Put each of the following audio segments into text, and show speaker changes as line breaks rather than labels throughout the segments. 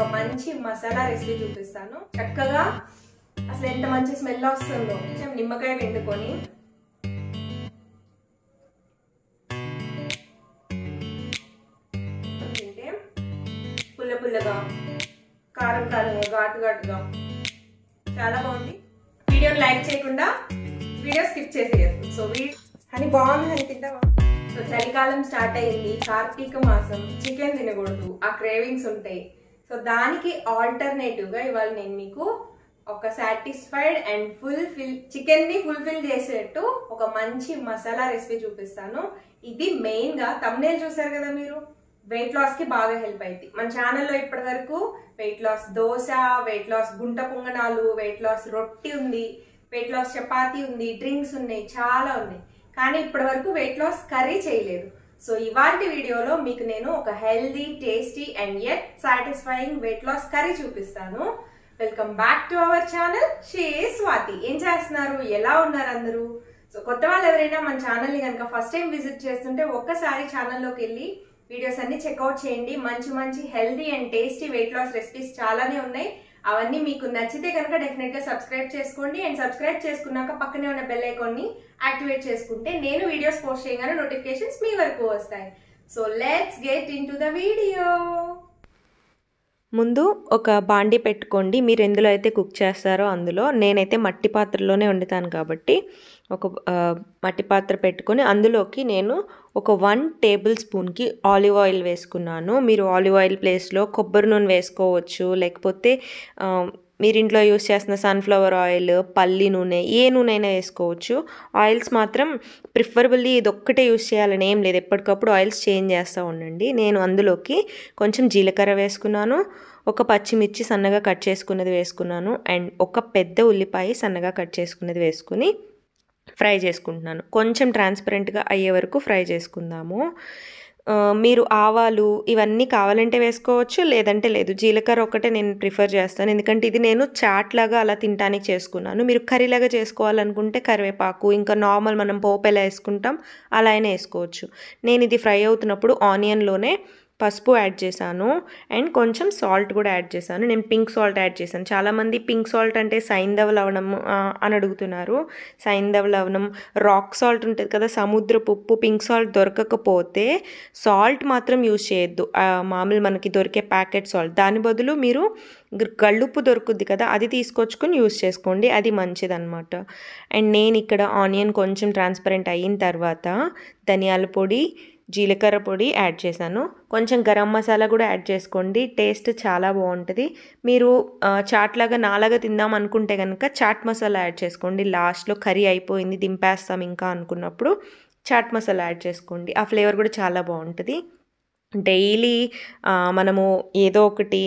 ఒక మంచి మసాలా రెసిపీ చూపిస్తాను చక్కగా అసలు ఎంత మంచి స్మెల్ వస్తుందో కొంచెం నిమ్మకాయ పిండుకొని తింటే పుల్ల పుల్లగా కారం కారంగా ఘాటు ఘాటుగా చాలా బాగుంది వీడియోని లైక్ చేయకుండా వీడియో స్కిప్ చేసేయచ్చు సో వీ అని బాగుంది అని తింటా సో చలికాలం స్టార్ట్ అయ్యింది కార్తీక మాసం చికెన్ తినకూడదు ఆ క్రేవింగ్స్ ఉంటాయి సో దానికి ఆల్టర్నేటివ్గా ఇవాళ నేను మీకు ఒక సాటిస్ఫైడ్ అండ్ ఫుల్ఫిల్ చికెన్ని ఫుల్ఫిల్ చేసేట్టు ఒక మంచి మసాలా రెసిపీ చూపిస్తాను ఇది మెయిన్గా తమ్నేల్ చూసారు కదా మీరు వెయిట్ లాస్కి బాగా హెల్ప్ అయింది మన ఛానల్లో ఇప్పటి వరకు weight loss dosa weight loss గుంట పొంగనాలు వెయిట్ లాస్ రొట్టి ఉంది వెయిట్ లాస్ చపాతి ఉంది డ్రింక్స్ ఉన్నాయి చాలా ఉన్నాయి కానీ ఇప్పటి వరకు వెయిట్ లాస్ కర్రీ చేయలేదు సో ఇవాంటి వీడియోలో మీకు నేను ఒక healthy tasty and at satisfying weight loss curry చూపిస్తాను welcome back to our channel షే స్వాతి ఏం చేస్తున్నారు ఎలా ఉన్నారు అందరూ సో కొత్త వాళ్ళు ఎవరైనా మన ఛానల్ని కనుక ఫస్ట్ టైం విజిట్ చేస్తుంటే ఒక్కసారి ఛానల్లోకి వెళ్ళి వీడియోస్ అన్ని చెక్అవుట్ చేయండి మంచి మంచి healthy and tasty weight loss recipes చాలానే ఉన్నాయి అవన్నీ మీకు నచ్చితే కనుక డెఫినెట్గా సబ్స్క్రైబ్ చేసుకోండి అండ్ సబ్స్క్రైబ్ చేసుకున్నాక పక్కనే ఉన్న బెల్ ని యాక్టివేట్ చేసుకుంటే నేను వీడియోస్ పోస్ట్ చేయగానే నోటిఫికేషన్స్ మీ వరకు వస్తాయి so let's get in to the video ముందు ఒక బాండి పెట్టుకోండి మీరు ఎందులో అయితే కుక్ చేస్తారో అందులో నేనైతే మట్టి పాత్రలోనే వండుతాను కాబట్టి ఒక మట్టి పాత్ర పెట్టుకొని అందులోకి నేను ఒక వన్ టేబుల్ స్పూన్కి ఆలివ్ ఆయిల్ వేసుకున్నాను మీరు ఆలివ్ ఆయిల్ ప్లేస్లో కొబ్బరి నూనె వేసుకోవచ్చు లేకపోతే మీరు ఇంట్లో యూస్ చేస్తున్న సన్ఫ్లవర్ ఆయిల్ పల్లి నూనె ఏ నూనె అయినా వేసుకోవచ్చు ఆయిల్స్ మాత్రం ప్రిఫరబుల్లీ ఇది ఒక్కటే యూస్ చేయాలని ఏం లేదు ఎప్పటికప్పుడు ఆయిల్స్ చేంజ్ చేస్తూ ఉండండి నేను అందులోకి కొంచెం జీలకర్ర వేసుకున్నాను ఒక పచ్చిమిర్చి సన్నగా కట్ చేసుకున్నది వేసుకున్నాను అండ్ ఒక పెద్ద ఉల్లిపాయ సన్నగా కట్ చేసుకున్నది వేసుకుని ఫ్రై చేసుకుంటున్నాను కొంచెం ట్రాన్స్పరెంట్గా అయ్యే వరకు ఫ్రై చేసుకుందాము మీరు ఆవాలు ఇవన్నీ కావాలంటే వేసుకోవచ్చు లేదంటే లేదు జీలకర్ర ఒకటే నేను ప్రిఫర్ చేస్తాను ఎందుకంటే ఇది నేను చాట్ లాగా అలా తినడానికి చేసుకున్నాను మీరు కర్రీలాగా చేసుకోవాలనుకుంటే కరివేపాకు ఇంకా నార్మల్ మనం పోపు ఎలా వేసుకుంటాం అలా అయినా వేసుకోవచ్చు నేను ఇది ఫ్రై అవుతున్నప్పుడు ఆనియన్లోనే పసుపు యాడ్ చేశాను అండ్ కొంచెం సాల్ట్ కూడా యాడ్ చేశాను నేను పింక్ సాల్ట్ యాడ్ చేశాను చాలామంది పింక్ సాల్ట్ అంటే సైంధవ లవణం అని అడుగుతున్నారు సైంధవ లవణం రాక్ సాల్ట్ ఉంటుంది కదా సముద్రపు ఉప్పు పింక్ సాల్ట్ దొరకకపోతే సాల్ట్ మాత్రం యూజ్ చేయొద్దు మామూలు మనకి దొరికే ప్యాకెట్ సాల్ట్ దాని బదులు మీరు గళ్ళుప్పు దొరుకుద్ది కదా అది తీసుకొచ్చుకొని యూజ్ చేసుకోండి అది మంచిదన్నమాట అండ్ నేను ఇక్కడ ఆనియన్ కొంచెం ట్రాన్స్పరెంట్ అయిన తర్వాత ధనియాల పొడి జీలకర్ర పొడి యాడ్ చేశాను కొంచెం గరం మసాలా కూడా యాడ్ చేసుకోండి టేస్ట్ చాలా బాగుంటుంది మీరు చాట్ లాగా నాలాగా తిందాం అనుకుంటే కనుక చాట్ మసాలా యాడ్ చేసుకోండి లాస్ట్లో కర్రీ అయిపోయింది దింపేస్తాం ఇంకా అనుకున్నప్పుడు చాట్ మసాలా యాడ్ చేసుకోండి ఆ ఫ్లేవర్ కూడా చాలా బాగుంటుంది డైలీ మనము ఏదో ఒకటి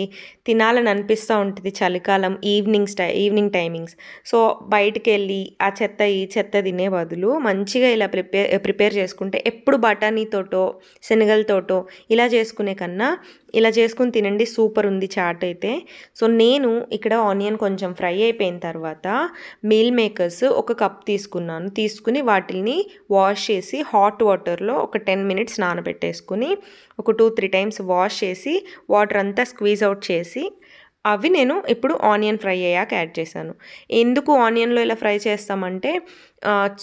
తినాలని అనిపిస్తూ ఉంటుంది చలికాలం ఈవినింగ్స్ టై ఈవినింగ్ టైమింగ్స్ సో బయటికి వెళ్ళి ఆ చెత్త ఈ చెత్త తినే బదులు మంచిగా ఇలా ప్రిపేర్ ప్రిపేర్ చేసుకుంటే ఎప్పుడు బఠానీతోటో శనగలతోటో ఇలా చేసుకునే కన్నా ఇలా చేసుకుని తినండి సూపర్ ఉంది చాట్ అయితే సో నేను ఇక్కడ ఆనియన్ కొంచెం ఫ్రై అయిపోయిన తర్వాత మీల్ మేకర్స్ ఒక కప్ తీసుకున్నాను తీసుకుని వాటిని వాష్ చేసి హాట్ వాటర్లో ఒక టెన్ మినిట్స్ నానబెట్టేసుకుని ఒక టూ త్రీ టైమ్స్ వాష్ చేసి వాటర్ అంతా స్క్వీజ్ అవుట్ చేసి అవి నేను ఇప్పుడు ఆనియన్ ఫ్రై అయ్యాక యాడ్ చేశాను ఎందుకు ఆనియన్లో ఇలా ఫ్రై చేస్తామంటే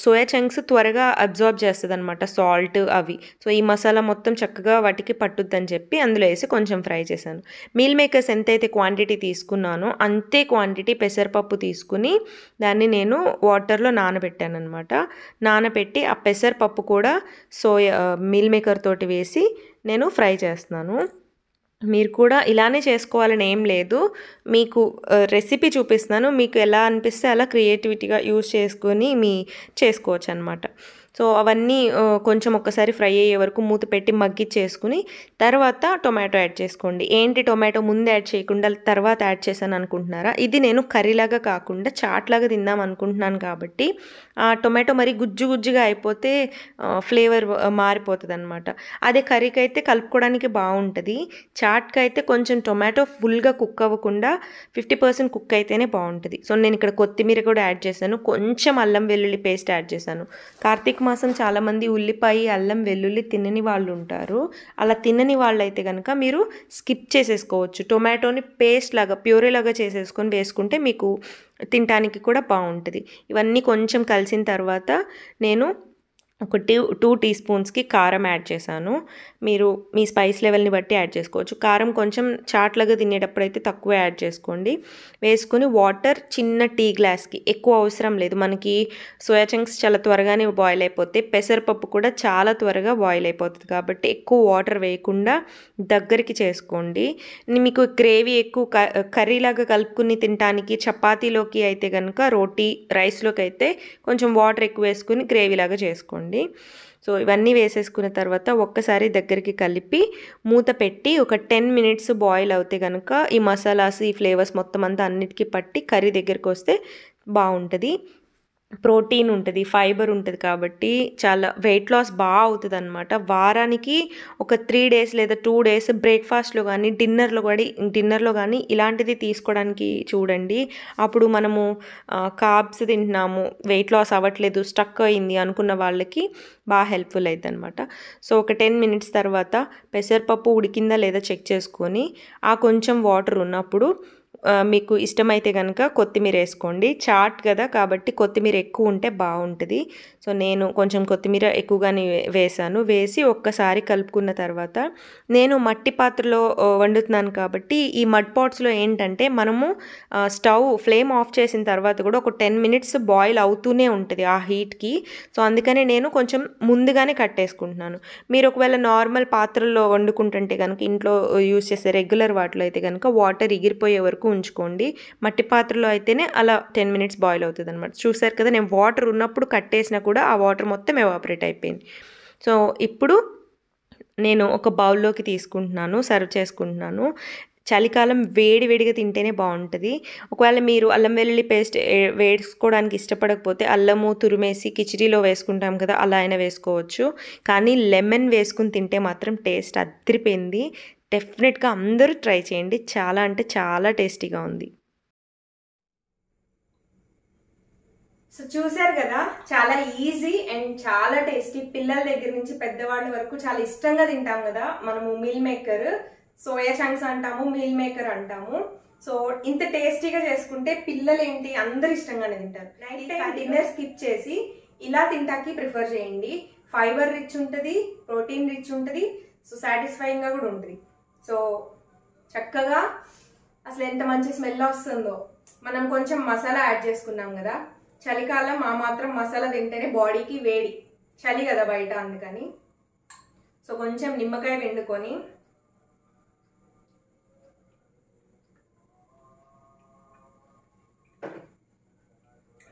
సోయా చంక్స్ త్వరగా అబ్జార్బ్ చేస్తుంది అనమాట సాల్ట్ అవి సో ఈ మసాలా మొత్తం చక్కగా వాటికి పట్టుద్దని చెప్పి అందులో వేసి కొంచెం ఫ్రై చేశాను మీల్ మేకర్స్ ఎంతైతే క్వాంటిటీ తీసుకున్నానో అంతే క్వాంటిటీ పెసరపప్పు తీసుకుని దాన్ని నేను వాటర్లో నానబెట్టాను అనమాట నానబెట్టి ఆ పెసరపప్పు కూడా సోయా మీల్ మేకర్ తోటి వేసి నేను ఫ్రై చేస్తున్నాను మీరు కూడా ఇలానే చేసుకోవాలని ఏం లేదు మీకు రెసిపీ చూపిస్తున్నాను మీకు ఎలా అనిపిస్తే అలా క్రియేటివిటీగా యూజ్ చేసుకొని మీ చేసుకోవచ్చు అనమాట సో అవన్నీ కొంచెం ఒక్కసారి ఫ్రై అయ్యే వరకు మూత పెట్టి మగ్గిచ్చేసుకుని తర్వాత టొమాటో యాడ్ చేసుకోండి ఏంటి టొమాటో ముందు యాడ్ చేయకుండా తర్వాత యాడ్ చేశాను అనుకుంటున్నారా ఇది నేను కర్రీలాగా కాకుండా చాట్లాగా తిందాం అనుకుంటున్నాను కాబట్టి ఆ టొమాటో మరి గుజ్జు గుజ్జుగా అయిపోతే ఫ్లేవర్ మారిపోతుంది అనమాట అదే కర్రీకి అయితే కలుపుకోవడానికి బాగుంటుంది చాట్కి అయితే కొంచెం టొమాటో ఫుల్గా కుక్ అవ్వకుండా ఫిఫ్టీ పర్సెంట్ కుక్ అయితేనే బాగుంటుంది సో నేను ఇక్కడ కొత్తిమీర కూడా యాడ్ చేశాను కొంచెం అల్లం వెల్లుల్లి పేస్ట్ యాడ్ చేశాను కార్తీక్ మాసం చాలామంది ఉల్లిపాయ అల్లం వెల్లుల్లి తినని వాళ్ళు ఉంటారు అలా తినని వాళ్ళైతే కనుక మీరు స్కిప్ చేసేసుకోవచ్చు టొమాటోని పేస్ట్ లాగా ప్యూరీ లాగా చేసేసుకొని వేసుకుంటే మీకు తినడానికి కూడా బాగుంటుంది ఇవన్నీ కొంచెం కలిసిన తర్వాత నేను ఒక టూ టూ టీ స్పూన్స్కి కారం యాడ్ చేశాను మీరు మీ స్పైస్ లెవెల్ని బట్టి యాడ్ చేసుకోవచ్చు కారం కొంచెం చాట్లాగా తినేటప్పుడు అయితే తక్కువ యాడ్ చేసుకోండి వేసుకుని వాటర్ చిన్న టీ గ్లాస్కి ఎక్కువ అవసరం లేదు మనకి సోయా చంక్స్ చాలా త్వరగానే బాయిల్ అయిపోతే పెసరపప్పు కూడా చాలా త్వరగా బాయిల్ అయిపోతుంది కాబట్టి ఎక్కువ వాటర్ వేయకుండా దగ్గరికి చేసుకోండి మీకు గ్రేవీ ఎక్కువ కర్రీలాగా కలుపుకుని తినటానికి చపాతీలోకి అయితే కనుక రోటీ రైస్లోకి అయితే కొంచెం వాటర్ ఎక్కువ వేసుకుని గ్రేవీలాగా చేసుకోండి వేసుకోండి సో ఇవన్నీ వేసేసుకున్న తర్వాత ఒక్కసారి దగ్గరికి కలిపి మూత పెట్టి ఒక టెన్ మినిట్స్ బాయిల్ అవుతే కనుక ఈ మసాలాస్ ఈ ఫ్లేవర్స్ మొత్తం అంతా అన్నిటికీ పట్టి కర్రీ దగ్గరికి వస్తే బాగుంటుంది ప్రోటీన్ ఉంటుంది ఫైబర్ ఉంటుంది కాబట్టి చాలా వెయిట్ లాస్ బాగా అవుతుంది అనమాట వారానికి ఒక త్రీ డేస్ లేదా టూ డేస్ బ్రేక్ఫాస్ట్లో కానీ డిన్నర్లో కూడా డిన్నర్లో కానీ ఇలాంటిది తీసుకోవడానికి చూడండి అప్పుడు మనము కాబ్స్ తింటున్నాము వెయిట్ లాస్ అవ్వట్లేదు స్టక్ అయింది అనుకున్న వాళ్ళకి బాగా హెల్ప్ఫుల్ అవుతుంది అనమాట సో ఒక టెన్ మినిట్స్ తర్వాత పెసరపప్పు ఉడికిందా లేదా చెక్ చేసుకొని ఆ కొంచెం వాటర్ ఉన్నప్పుడు మీకు ఇష్టమైతే కనుక కొత్తిమీర వేసుకోండి చాట్ కదా కాబట్టి కొత్తిమీర ఎక్కువ ఉంటే బాగుంటుంది సో నేను కొంచెం కొత్తిమీర ఎక్కువగానే వేసాను వేసి ఒక్కసారి కలుపుకున్న తర్వాత నేను మట్టి పాత్రలో వండుతున్నాను కాబట్టి ఈ మడ్ పాట్స్లో ఏంటంటే మనము స్టవ్ ఫ్లేమ్ ఆఫ్ చేసిన తర్వాత కూడా ఒక టెన్ మినిట్స్ బాయిల్ అవుతూనే ఉంటుంది ఆ హీట్కి సో అందుకనే నేను కొంచెం ముందుగానే కట్టేసుకుంటున్నాను మీరు ఒకవేళ నార్మల్ పాత్రల్లో వండుకుంటుంటే కనుక ఇంట్లో యూస్ చేసే రెగ్యులర్ వాటిలో అయితే కనుక వాటర్ ఎగిరిపోయే వరకు వరకు ఉంచుకోండి మట్టి పాత్రలో అయితేనే అలా టెన్ మినిట్స్ బాయిల్ అవుతుంది అనమాట చూసారు కదా నేను వాటర్ ఉన్నప్పుడు కట్టేసినా కూడా ఆ వాటర్ మొత్తం ఎవాపరేట్ అయిపోయింది సో ఇప్పుడు నేను ఒక బౌల్లోకి తీసుకుంటున్నాను సర్వ్ చేసుకుంటున్నాను చలికాలం వేడి వేడిగా తింటేనే బాగుంటుంది ఒకవేళ మీరు అల్లం వెల్లుల్లి పేస్ట్ వేసుకోవడానికి ఇష్టపడకపోతే అల్లము తురిమేసి కిచిడీలో వేసుకుంటాం కదా అలా అయినా వేసుకోవచ్చు కానీ లెమన్ వేసుకుని తింటే మాత్రం టేస్ట్ అదిరిపోయింది డెఫినెట్గా అందరూ ట్రై చేయండి చాలా అంటే చాలా టేస్టీగా ఉంది సో చూసారు కదా చాలా ఈజీ అండ్ చాలా టేస్టీ పిల్లల దగ్గర నుంచి పెద్దవాళ్ళ వరకు చాలా ఇష్టంగా తింటాం కదా మనము మీల్ మేకర్ సోయా చంక్స్ అంటాము మీల్ మేకర్ అంటాము సో ఇంత టేస్టీగా చేసుకుంటే పిల్లలు ఏంటి అందరు ఇష్టంగానే తింటారు నైట్ టైం డిన్నర్ స్కిప్ చేసి ఇలా తింటాకి ప్రిఫర్ చేయండి ఫైబర్ రిచ్ ఉంటుంది ప్రోటీన్ రిచ్ ఉంటుంది సో సాటిస్ఫైయింగ్గా కూడా ఉంటుంది సో చక్కగా అసలు ఎంత మంచి స్మెల్ వస్తుందో మనం కొంచెం మసాలా యాడ్ చేసుకున్నాం కదా చలికాలం ఆ మాత్రం మసాలా తింటేనే బాడీకి వేడి చలి కదా బయట అందుకని సో కొంచెం నిమ్మకాయ పిండుకొని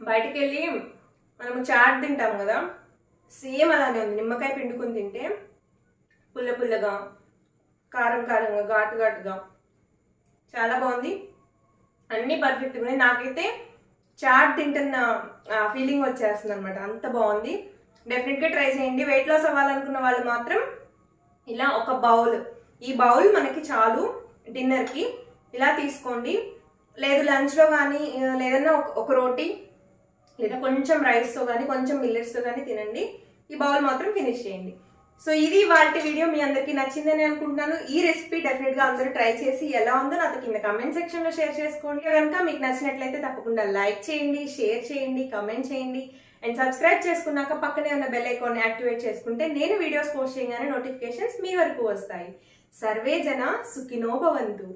బయటికి వెళ్ళి మనము చాట్ తింటాం కదా సేమ్ అలానే ఉంది నిమ్మకాయ పిండుకొని తింటే పుల్ల పుల్లగా కారం కారంగా ఘాటు ఘాటుగా చాలా బాగుంది అన్నీ పర్ఫెక్ట్గా ఉన్నాయి నాకైతే చాట్ తింటున్న ఫీలింగ్ వచ్చేస్తుంది అనమాట అంత బాగుంది డెఫినెట్గా ట్రై చేయండి వెయిట్ లాస్ అవ్వాలనుకున్న వాళ్ళు మాత్రం ఇలా ఒక బౌల్ ఈ బౌల్ మనకి చాలు డిన్నర్కి ఇలా తీసుకోండి లేదు లంచ్లో కానీ లేదన్నా ఒక రోటీ లేదా కొంచెం రైస్తో కానీ కొంచెం మిల్లెట్స్తో కానీ తినండి ఈ బౌల్ మాత్రం ఫినిష్ చేయండి సో ఇది వాటి వీడియో మీ అందరికీ నచ్చిందని అనుకుంటున్నాను ఈ రెసిపీ గా అందరూ ట్రై చేసి ఎలా ఉందో నాతో కింద కమెంట్ సెక్షన్లో షేర్ చేసుకోండి కనుక మీకు నచ్చినట్లయితే తప్పకుండా లైక్ చేయండి షేర్ చేయండి కమెంట్ చేయండి అండ్ సబ్స్క్రైబ్ చేసుకున్నాక పక్కనే ఉన్న బెల్ ఐకాన్ యాక్టివేట్ చేసుకుంటే నేను వీడియోస్ పోస్ట్ చేయగానే నోటిఫికేషన్స్ మీ వరకు వస్తాయి సర్వే జన సుఖినోభవంతు